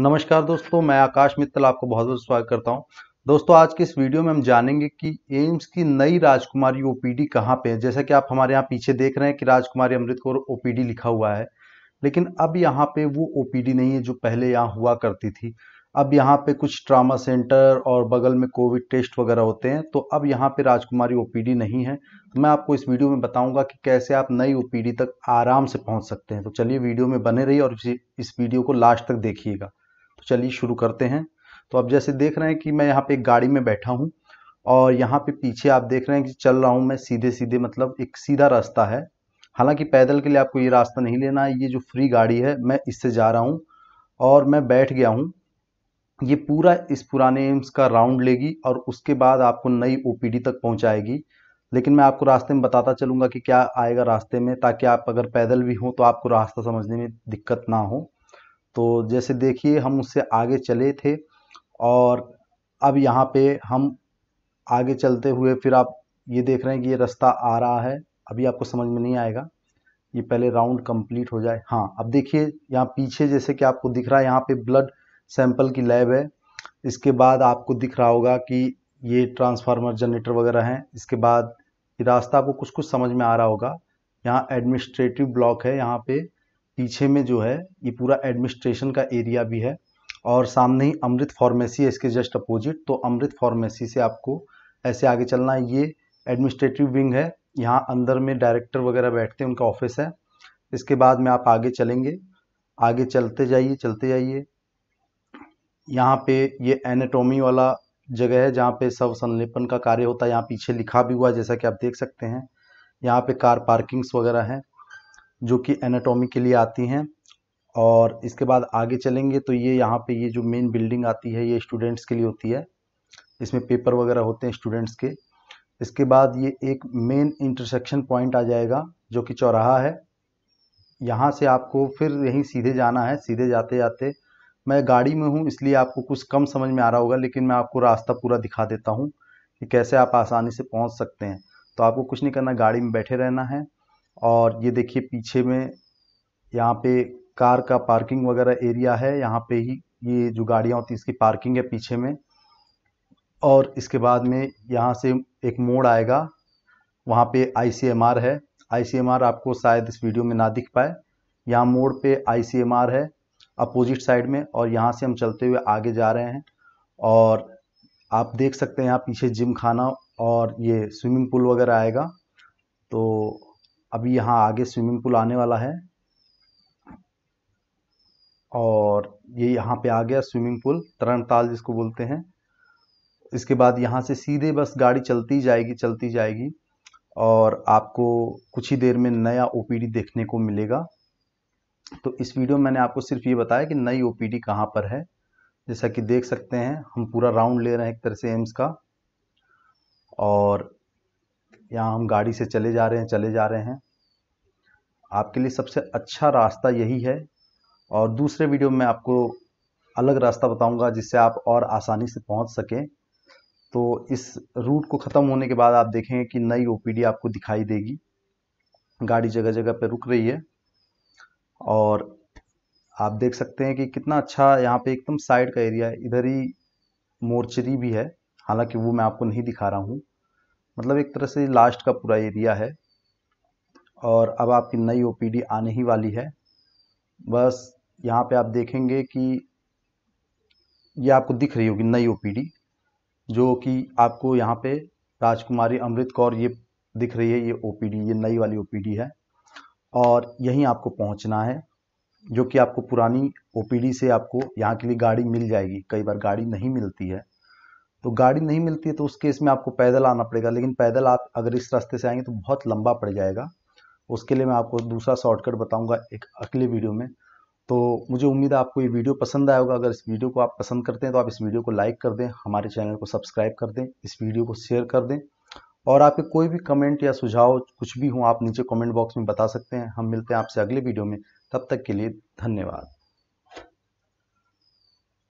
नमस्कार दोस्तों मैं आकाश मित्तल आपको बहुत बहुत स्वागत करता हूं दोस्तों आज की इस वीडियो में हम जानेंगे कि एम्स की नई राजकुमारी ओपीडी कहाँ पे है जैसा कि आप हमारे यहाँ पीछे देख रहे हैं कि राजकुमारी अमृत कौर ओपीडी लिखा हुआ है लेकिन अब यहाँ पे वो ओपीडी नहीं है जो पहले यहाँ हुआ करती थी अब यहाँ पे कुछ ट्रामा सेंटर और बगल में कोविड टेस्ट वगैरह होते हैं तो अब यहाँ पे राजकुमारी ओपीडी नहीं है तो मैं आपको इस वीडियो में बताऊंगा कि कैसे आप नई ओपीडी तक आराम से पहुँच सकते हैं तो चलिए वीडियो में बने रहिए और इस वीडियो को लास्ट तक देखिएगा चलिए शुरू करते हैं तो आप जैसे देख रहे हैं कि मैं यहाँ पे एक गाड़ी में बैठा हूँ और यहाँ पे पीछे आप देख रहे हैं कि चल रहा हूँ मैं सीधे सीधे मतलब एक सीधा रास्ता है हालांकि पैदल के लिए आपको ये रास्ता नहीं लेना है ये जो फ्री गाड़ी है मैं इससे जा रहा हूँ और मैं बैठ गया हूँ ये पूरा इस पुराने एम्स का राउंड लेगी और उसके बाद आपको नई ओ तक पहुँचाएगी लेकिन मैं आपको रास्ते में बताता चलूँगा कि क्या आएगा रास्ते में ताकि आप अगर पैदल भी हों तो आपको रास्ता समझने में दिक्कत ना हो तो जैसे देखिए हम उससे आगे चले थे और अब यहाँ पे हम आगे चलते हुए फिर आप ये देख रहे हैं कि ये रास्ता आ रहा है अभी आपको समझ में नहीं आएगा ये पहले राउंड कंप्लीट हो जाए हाँ अब देखिए यहाँ पीछे जैसे कि आपको दिख रहा है यहाँ पे ब्लड सैंपल की लैब है इसके बाद आपको दिख रहा होगा कि ये ट्रांसफार्मर जनरेटर वगैरह हैं इसके बाद ये रास्ता आपको कुछ कुछ समझ में आ रहा होगा यहाँ एडमिनिस्ट्रेटिव ब्लॉक है यहाँ पे पीछे में जो है ये पूरा एडमिनिस्ट्रेशन का एरिया भी है और सामने ही अमृत फार्मेसी है इसके जस्ट अपोजिट तो अमृत फार्मेसी से आपको ऐसे आगे चलना है ये एडमिनिस्ट्रेटिव विंग है यहाँ अंदर में डायरेक्टर वगैरह बैठते हैं उनका ऑफिस है इसके बाद में आप आगे चलेंगे आगे चलते जाइए चलते जाइए यहाँ पे ये एनाटोमी वाला जगह है जहाँ पे सब संलेपन का कार्य होता है यहाँ पीछे लिखा भी हुआ जैसा कि आप देख सकते हैं यहाँ पे कार पार्किंग्स वगैरह हैं जो कि एनाटॉमी के लिए आती हैं और इसके बाद आगे चलेंगे तो ये यहाँ पे ये जो मेन बिल्डिंग आती है ये स्टूडेंट्स के लिए होती है इसमें पेपर वगैरह होते हैं स्टूडेंट्स के इसके बाद ये एक मेन इंटरसेक्शन पॉइंट आ जाएगा जो कि चौराहा है यहाँ से आपको फिर यहीं सीधे जाना है सीधे जाते जाते मैं गाड़ी में हूँ इसलिए आपको कुछ कम समझ में आ रहा होगा लेकिन मैं आपको रास्ता पूरा दिखा देता हूँ कि कैसे आप आसानी से पहुँच सकते हैं तो आपको कुछ नहीं करना गाड़ी में बैठे रहना है और ये देखिए पीछे में यहाँ पे कार का पार्किंग वगैरह एरिया है यहाँ पे ही ये जो गाड़ियाँ होती इसकी पार्किंग है पीछे में और इसके बाद में यहाँ से एक मोड़ आएगा वहाँ पे आईसीएमआर है आईसीएमआर आपको शायद इस वीडियो में ना दिख पाए यहाँ मोड़ पे आईसीएमआर है अपोजिट साइड में और यहाँ से हम चलते हुए आगे जा रहे हैं और आप देख सकते हैं यहाँ पीछे जिम खाना और ये स्विमिंग पूल वगैरह आएगा तो अभी यहाँ आगे स्विमिंग पूल आने वाला है और ये यहाँ पे आ गया स्विमिंग पूल तरण ताल जिसको बोलते हैं इसके बाद यहाँ से सीधे बस गाड़ी चलती जाएगी चलती जाएगी और आपको कुछ ही देर में नया ओ देखने को मिलेगा तो इस वीडियो में मैंने आपको सिर्फ ये बताया कि नई ओ पी डी कहाँ पर है जैसा कि देख सकते हैं हम पूरा राउंड ले रहे हैं एक तरह से एम्स का और यहाँ हम गाड़ी से चले जा रहे हैं चले जा रहे हैं आपके लिए सबसे अच्छा रास्ता यही है और दूसरे वीडियो में आपको अलग रास्ता बताऊंगा जिससे आप और आसानी से पहुंच सकें तो इस रूट को ख़त्म होने के बाद आप देखेंगे कि नई ओ आपको दिखाई देगी गाड़ी जगह जगह पर रुक रही है और आप देख सकते हैं कि कितना अच्छा यहाँ पे एकदम साइड का एरिया है इधर ही मोर्चरी भी है हालांकि वो मैं आपको नहीं दिखा रहा हूँ मतलब एक तरह से लास्ट का पूरा एरिया है और अब आपकी नई ओपीडी आने ही वाली है बस यहाँ पे आप देखेंगे कि ये आपको दिख रही होगी नई ओपीडी जो कि आपको यहाँ पे राजकुमारी अमृत कौर ये दिख रही है ये ओपीडी ये नई वाली ओपीडी है और यहीं आपको पहुँचना है जो कि आपको पुरानी ओपीडी से आपको यहाँ के लिए गाड़ी मिल जाएगी कई बार गाड़ी नहीं मिलती है तो गाड़ी नहीं मिलती है तो उस केस में आपको पैदल आना पड़ेगा लेकिन पैदल आप अगर इस रास्ते से आएंगे तो बहुत लंबा पड़ जाएगा उसके लिए मैं आपको दूसरा शॉर्टकट बताऊंगा एक अगले वीडियो में तो मुझे उम्मीद है आपको ये वीडियो पसंद आया होगा अगर इस वीडियो को आप पसंद करते हैं तो आप इस वीडियो को लाइक कर दें हमारे चैनल को सब्सक्राइब कर दें इस वीडियो को शेयर कर दें और आपके कोई भी कमेंट या सुझाव कुछ भी हो आप नीचे कमेंट बॉक्स में बता सकते हैं हम मिलते हैं आपसे अगले वीडियो में तब तक के लिए धन्यवाद